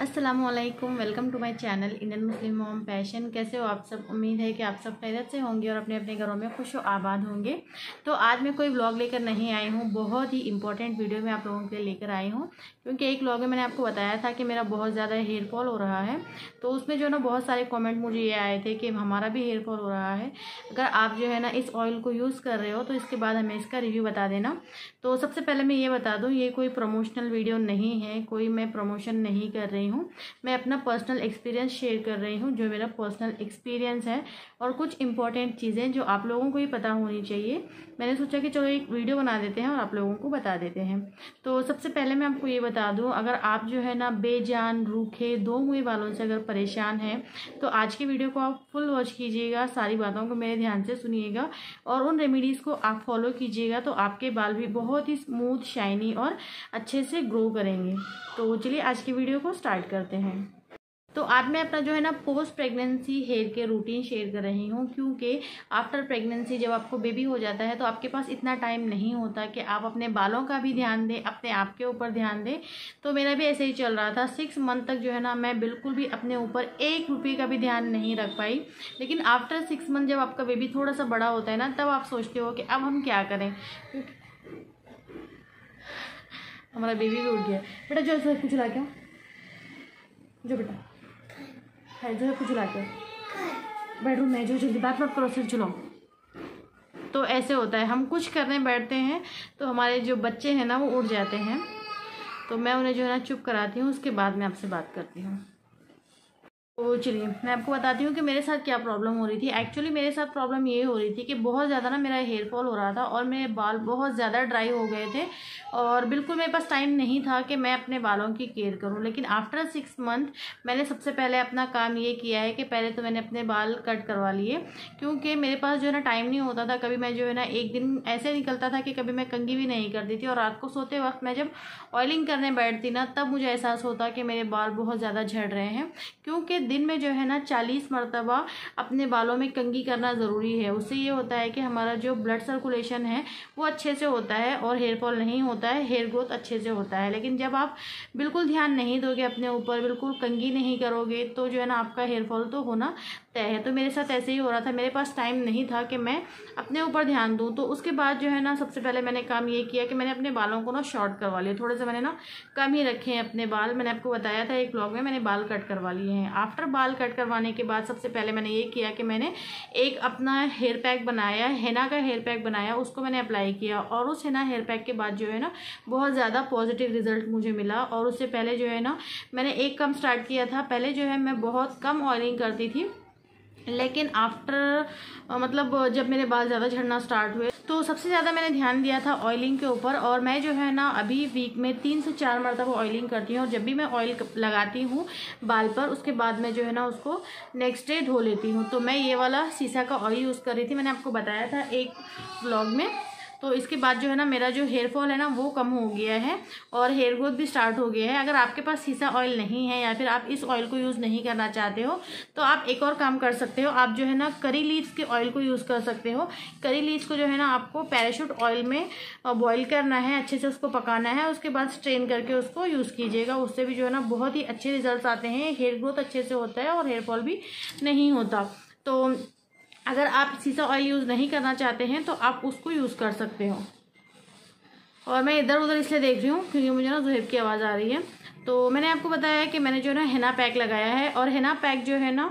Aslam welcome to my channel Indian Muslim mom passion कैसे हो आप सब उम्मीद है कि आप सब खैरत से होंगे और अपने अपने घरों में खुश आबाद होंगे तो आज मैं कोई ब्लॉग लेकर नहीं आई हूँ बहुत ही इंपॉर्टेंट वीडियो मैं आप लोगों के लिए लेकर आई हूँ क्योंकि एक ब्लॉग में मैंने आपको बताया था कि मेरा बहुत ज़्यादा हेयर फॉल हो रहा है तो उसमें जो है ना बहुत सारे कॉमेंट मुझे ये आए थे कि हमारा भी हेयर फॉल हो रहा है अगर आप जो है ना इस ऑयल को यूज़ कर रहे हो तो इसके बाद हमें इसका रिव्यू बता देना तो सबसे पहले मैं ये बता दूँ ये कोई प्रमोशनल वीडियो नहीं है कोई मैं प्रमोशन नहीं कर रही हूँ मैं अपना पर्सनल एक्सपीरियंस शेयर कर रही हूँ जो मेरा पर्सनल एक्सपीरियंस है और कुछ इंपॉर्टेंट चीज़ें जो आप लोगों को ही पता होनी चाहिए मैंने सोचा कि चलो एक वीडियो बना देते हैं और आप लोगों को बता देते हैं तो सबसे पहले मैं आपको ये बता दूँ अगर आप जो है ना बेजान रूखे दो हुए बालों से अगर परेशान हैं तो आज की वीडियो को आप फुल वॉच कीजिएगा सारी बातों को मेरे ध्यान से सुनिएगा और उन रेमिडीज को आप फॉलो कीजिएगा तो आपके बाल भी बहुत ही स्मूथ शाइनी और अच्छे से ग्रो करेंगे तो चलिए आज की वीडियो को स्टार्ट स्टार्ट करते हैं तो आज मैं अपना जो है ना post pregnancy hair care routine share कर रही हूँ क्योंकि आफ्टर प्रेगनेंसी जब आपको बेबी हो जाता है तो आपके पास इतना टाइम नहीं होता कि आप अपने बालों का भी ध्यान दें अपने आप के ऊपर ध्यान दें तो मेरा भी ऐसे ही चल रहा था सिक्स मंथ तक जो है ना मैं बिल्कुल भी अपने ऊपर एक रुपये का भी ध्यान नहीं रख पाई लेकिन आफ्टर सिक्स मंथ जब आपका बेबी थोड़ा सा बड़ा होता है ना तब आप सोचते हो कि अब हम क्या करें हमारा बेबी भी उठ गया बेटा जो कुछ ला क्या जो बेटा है जो कुछ झुला हो बेडरूम में जो जल्दी बात मत करो सिर झुलाओ तो ऐसे होता है हम कुछ करने बैठते हैं तो हमारे जो बच्चे हैं ना वो उड़ जाते हैं तो मैं उन्हें जो है ना चुप कराती हूँ उसके बाद मैं आपसे बात करती हूँ तो चलिए मैं आपको बताती हूँ कि मेरे साथ क्या प्रॉब्लम हो रही थी एक्चुअली मेरे साथ प्रॉब्लम ये हो रही थी कि बहुत ज़्यादा ना मेरा हेयर फॉल हो रहा था और मेरे बाल बहुत ज़्यादा ड्राई हो गए थे और बिल्कुल मेरे पास टाइम नहीं था कि मैं अपने बालों की केयर करूँ लेकिन आफ्टर सिक्स मंथ मैंने सबसे पहले अपना काम ये किया है कि पहले तो मैंने अपने बाल कट करवा लिए क्योंकि मेरे पास जो है ना टाइम नहीं होता था कभी मैं जो है ना एक दिन ऐसे निकलता था कि कभी मैं कंगी भी नहीं करती थी और रात को सोते वक्त मैं जब ऑयलिंग करने बैठती ना तब मुझे एहसास होता कि मेरे बाल बहुत ज़्यादा झड़ रहे हैं क्योंकि दिन में जो है ना चालीस मरतबा अपने बालों में कंगी करना ज़रूरी है उससे ये होता है कि हमारा जो ब्लड सर्कुलेशन है वो अच्छे से होता है और हेयर फॉल नहीं होता है हेयर ग्रोथ अच्छे से होता है लेकिन जब आप बिल्कुल ध्यान नहीं दोगे अपने ऊपर बिल्कुल कंगी नहीं करोगे तो जो है ना आपका हेयर फॉल तो होना तय है तो मेरे साथ ऐसे ही हो रहा था मेरे पास टाइम नहीं था कि मैं अपने ऊपर ध्यान दूँ तो उसके बाद जो है ना सबसे पहले मैंने काम ये किया कि मैंने अपने बालों को ना शॉर्ट करवा लिया थोड़े से मैंने ना कम ही रखे हैं अपने बाल मैंने आपको बताया था एक ब्लॉग में मैंने बाल कट करवा लिए हैं आफ्टर आफ्टर बाल कट करवाने के बाद सबसे पहले मैंने ये किया कि मैंने एक अपना हेयर पैक बनाया हैना का हेयर पैक बनाया उसको मैंने अप्लाई किया और उस हैना हेयर पैक के बाद जो है ना बहुत ज़्यादा पॉजिटिव रिजल्ट मुझे मिला और उससे पहले जो है ना मैंने एक कम स्टार्ट किया था पहले जो है मैं बहुत कम ऑयलिंग करती थी लेकिन आफ्टर मतलब जब मेरे बाल ज़्यादा झड़ना स्टार्ट हुए तो सबसे ज़्यादा मैंने ध्यान दिया था ऑयलिंग के ऊपर और मैं जो है ना अभी वीक में तीन से चार मरतब ऑयलिंग करती हूँ और जब भी मैं ऑयल लगाती हूँ बाल पर उसके बाद मैं जो है ना उसको नेक्स्ट डे धो लेती हूँ तो मैं ये वाला शीशा का ऑयल यूज़ कर रही थी मैंने आपको बताया था एक ब्लॉग में तो इसके बाद जो है ना मेरा जो हेयर फॉल है ना वो कम हो गया है और हेयर ग्रोथ भी स्टार्ट हो गया है अगर आपके पास सीसा ऑयल नहीं है या फिर आप इस ऑयल को यूज़ नहीं करना चाहते हो तो आप एक और काम कर सकते हो आप जो है ना करी लीव्स के ऑयल को यूज़ कर सकते हो करी लीव्स को जो है ना आपको पैराशूट ऑयल में बॉयल करना है अच्छे से उसको पकाना है उसके बाद स्ट्रेन करके उसको यूज़ कीजिएगा उससे भी जो है ना बहुत ही अच्छे रिजल्ट आते हैं हेयर ग्रोथ अच्छे से होता है और हेयरफॉल भी नहीं होता तो अगर आप सीसा ऑयल यूज़ नहीं करना चाहते हैं तो आप उसको यूज़ कर सकते हो और मैं इधर उधर इसलिए देख रही हूँ क्योंकि मुझे ना जहेब की आवाज़ आ रही है तो मैंने आपको बताया कि मैंने जो है ना हेना पैक लगाया है और हेना पैक जो है ना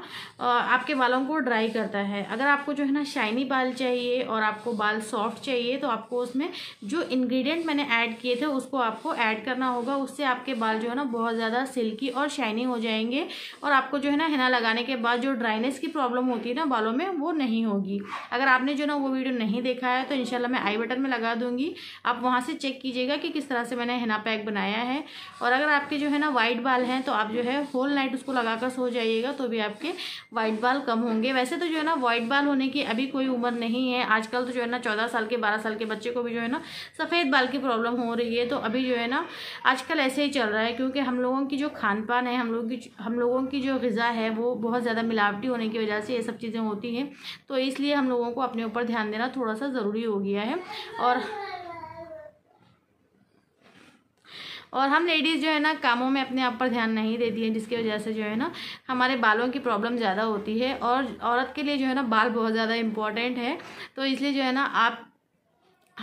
आपके बालों को ड्राई करता है अगर आपको जो है ना शाइनी बाल चाहिए और आपको बाल सॉफ्ट चाहिए तो आपको उसमें जो इंग्रेडिएंट मैंने ऐड किए थे उसको आपको ऐड करना होगा उससे आपके बाल जो है ना बहुत ज़्यादा सिल्की और शाइनी हो जाएंगे और आपको जो है ना हेना लगाने के बाद जो ड्राइनेस की प्रॉब्लम होती है ना बालों में वो नहीं होगी अगर आपने जो ना वो वीडियो नहीं देखा है तो इनशाला मैं आई बटन में लगा दूँगी आप वहाँ से चेक कीजिएगा कि किस तरह से मैंने हेना पैक बनाया है और अगर आपके जो है ना वाइट बाल हैं तो आप जो है होल नाइट उसको लगाकर सो जाइएगा तो भी आपके वाइट बाल कम होंगे वैसे तो जो है ना वाइट बाल होने की अभी कोई उम्र नहीं है आजकल तो जो है ना चौदह साल के बारह साल के बच्चे को भी जो है ना सफ़ेद बाल की प्रॉब्लम हो रही है तो अभी जो है ना आजकल ऐसे ही चल रहा है क्योंकि हम लोगों की जो खान पान है हम लोगों की हम लोगों की जो गज़ा है वो बहुत ज़्यादा मिलावटी होने की वजह से ये सब चीज़ें होती हैं तो इसलिए हम लोगों को अपने ऊपर ध्यान देना थोड़ा सा ज़रूरी हो गया है और और हम लेडीज़ जो है ना कामों में अपने आप पर ध्यान नहीं देती हैं जिसकी वजह से जो है ना हमारे बालों की प्रॉब्लम ज़्यादा होती है और औरत के लिए जो है ना बाल बहुत ज़्यादा इम्पॉर्टेंट है तो इसलिए जो है ना आप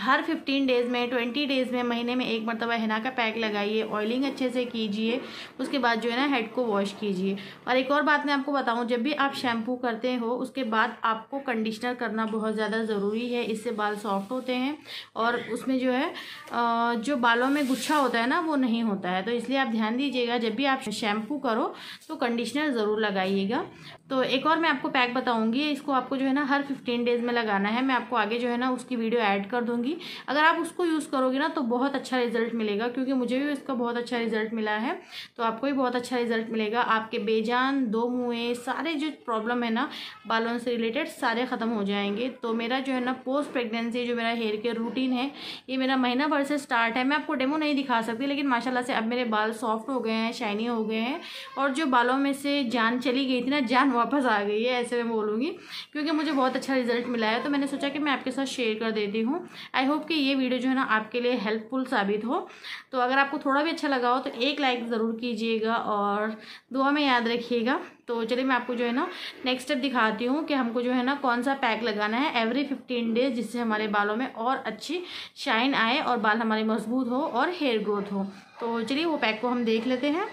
हर 15 डेज़ में 20 डेज़ में महीने में एक मरतबा हिना का पैक लगाइए ऑयलिंग अच्छे से कीजिए उसके बाद जो है ना हेड को वॉश कीजिए और एक और बात मैं आपको बताऊं जब भी आप शैम्पू करते हो उसके बाद आपको कंडीशनर करना बहुत ज़्यादा ज़रूरी है इससे बाल सॉफ्ट होते हैं और उसमें जो है जो बालों में गुच्छा होता है ना वो नहीं होता है तो इसलिए आप ध्यान दीजिएगा जब भी आप शैम्पू करो तो कंडीशनर ज़रूर लगाइएगा तो एक और मैं आपको पैक बताऊंगी इसको आपको जो है ना हर फिफ्टीन डेज में लगाना है मैं आपको आगे जो है ना उसकी वीडियो ऐड कर दूंगी अगर आप उसको यूज़ करोगे ना तो बहुत अच्छा रिजल्ट मिलेगा क्योंकि मुझे भी इसका बहुत अच्छा रिजल्ट मिला है तो आपको भी बहुत अच्छा रिजल्ट मिलेगा आपके बेजान दो मुँहे सारे जो प्रॉब्लम है ना बालों से रिलेटेड सारे ख़त्म हो जाएंगे तो मेरा जो है ना पोस्ट प्रेगनेंसी जो मेरा हेयर केयर रूटीन है ये मेरा महीना भर से स्टार्ट है मैं आपको डेमो नहीं दिखा सकती लेकिन माशाला से अब मेरे बाल सॉफ्ट हो गए हैं शाइनी हो गए हैं और जो बालों में से जान चली गई थी ना जान वापस आ गई है ऐसे मैं बोलूँगी क्योंकि मुझे बहुत अच्छा रिजल्ट मिला है तो मैंने सोचा कि मैं आपके साथ शेयर कर देती हूँ आई होप कि ये वीडियो जो है ना आपके लिए हेल्पफुल साबित हो तो अगर आपको थोड़ा भी अच्छा लगा हो तो एक लाइक ज़रूर कीजिएगा और दुआ में याद रखिएगा तो चलिए मैं आपको जो है ना नेक्स्ट स्टेप दिखाती हूँ कि हमको जो है ना कौन सा पैक लगाना है एवरी फिफ्टीन डेज जिससे हमारे बालों में और अच्छी शाइन आए और बाल हमारे मजबूत हो और हेयर ग्रोथ हो तो चलिए वो पैक को हम देख लेते हैं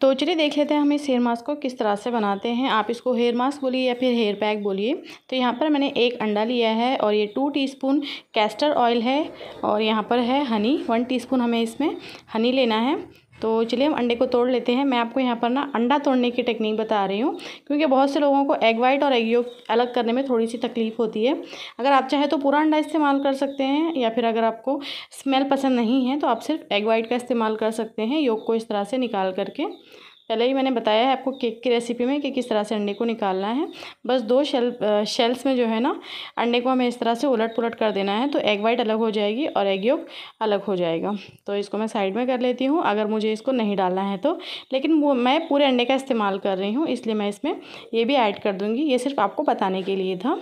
तो चलिए देख लेते हैं हम इस हेयर मास्क को किस तरह से बनाते हैं आप इसको हेयर मास्क बोलिए या फिर हेयर पैक बोलिए तो यहाँ पर मैंने एक अंडा लिया है और ये टू टीस्पून कैस्टर ऑयल है और यहाँ पर है हनी वन टीस्पून हमें इसमें हनी लेना है तो चलिए हम अंडे को तोड़ लेते हैं मैं आपको यहाँ पर ना अंडा तोड़ने की टेक्निक बता रही हूँ क्योंकि बहुत से लोगों को एग वाइट और एग योग अलग करने में थोड़ी सी तकलीफ़ होती है अगर आप चाहें तो पूरा अंडा इस्तेमाल कर सकते हैं या फिर अगर आपको स्मेल पसंद नहीं है तो आप सिर्फ एग वाइट का इस्तेमाल कर सकते हैं योग को इस तरह से निकाल करके पहले ही मैंने बताया है आपको केक की रेसिपी में कि किस तरह से अंडे को निकालना है बस दो शेल शेल्स में जो है ना अंडे को हमें इस तरह से उलट पुलट कर देना है तो एग वाइट अलग हो जाएगी और एग योग अलग हो जाएगा तो इसको मैं साइड में कर लेती हूँ अगर मुझे इसको नहीं डालना है तो लेकिन वो मैं पूरे अंडे का इस्तेमाल कर रही हूँ इसलिए मैं इसमें ये भी ऐड कर दूँगी ये सिर्फ आपको बताने के लिए था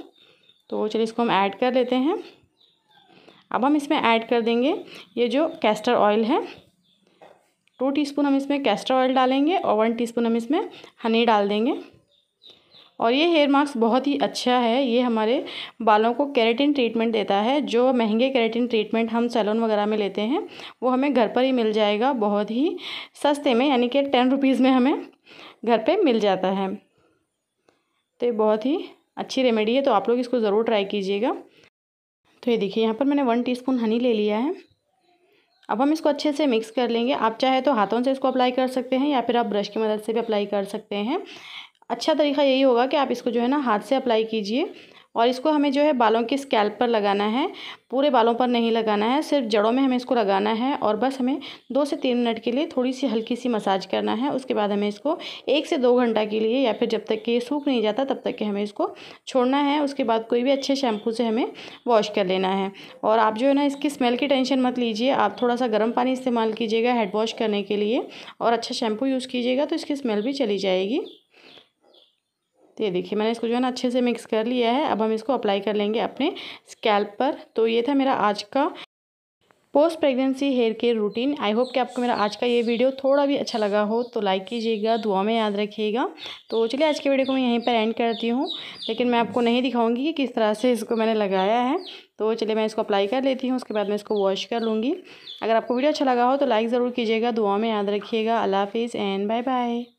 तो चलिए इसको हम ऐड कर लेते हैं अब हम इसमें ऐड कर देंगे ये जो कैस्टर ऑयल है टू टीस्पून हम इसमें कैस्टर ऑयल डालेंगे और वन टीस्पून हम इसमें हनी डाल देंगे और ये हेयर मास्क बहुत ही अच्छा है ये हमारे बालों को कैरेटिन ट्रीटमेंट देता है जो महंगे कैरेटिन ट्रीटमेंट हम सैलून वगैरह में लेते हैं वो हमें घर पर ही मिल जाएगा बहुत ही सस्ते में यानी कि टेन रुपीज़ में हमें घर पे मिल जाता है तो ये बहुत ही अच्छी रेमेडी है तो आप लोग इसको ज़रूर ट्राई कीजिएगा तो ये देखिए यहाँ पर मैंने वन टी हनी ले लिया है अब हम इसको अच्छे से मिक्स कर लेंगे आप चाहे तो हाथों से इसको अप्लाई कर सकते हैं या फिर आप ब्रश की मदद से भी अप्लाई कर सकते हैं अच्छा तरीका यही होगा कि आप इसको जो है ना हाथ से अप्लाई कीजिए और इसको हमें जो है बालों के स्कैल्प पर लगाना है पूरे बालों पर नहीं लगाना है सिर्फ जड़ों में हमें इसको लगाना है और बस हमें दो से तीन मिनट के लिए थोड़ी सी हल्की सी मसाज करना है उसके बाद हमें इसको एक से दो घंटा के लिए या फिर जब तक कि ये सूख नहीं जाता तब तक कि हमें इसको छोड़ना है उसके बाद कोई भी अच्छे शैम्पू से हमें वॉश कर लेना है और आप जो है ना इसकी स्मेल की टेंशन मत लीजिए आप थोड़ा सा गर्म पानी इस्तेमाल कीजिएगा हेड वॉश करने के लिए और अच्छा शैम्पू यूज़ कीजिएगा तो इसकी स्मेल भी चली जाएगी तो ये देखिए मैंने इसको जो है ना अच्छे से मिक्स कर लिया है अब हम इसको अप्लाई कर लेंगे अपने स्कैल्प पर तो ये था मेरा आज का post pregnancy hair care routine I hope कि आपको मेरा आज का ये वीडियो थोड़ा भी अच्छा लगा हो तो लाइक कीजिएगा दुआ में याद रखिएगा तो चलिए आज के वीडियो को मैं यहीं पर एंड करती हूँ लेकिन मैं आपको नहीं दिखाऊंगी कि किस तरह से इसको मैंने लगाया है तो चलिए मैं इसको अप्लाई कर लेती हूँ उसके बाद मैं इसको वॉश कर लूँगी अगर आपको वीडियो अच्छा लगा हो तो लाइक ज़रूर कीजिएगा दुआ में याद रखिएगा अल्लाह हाफिज़ एंड बाय बाय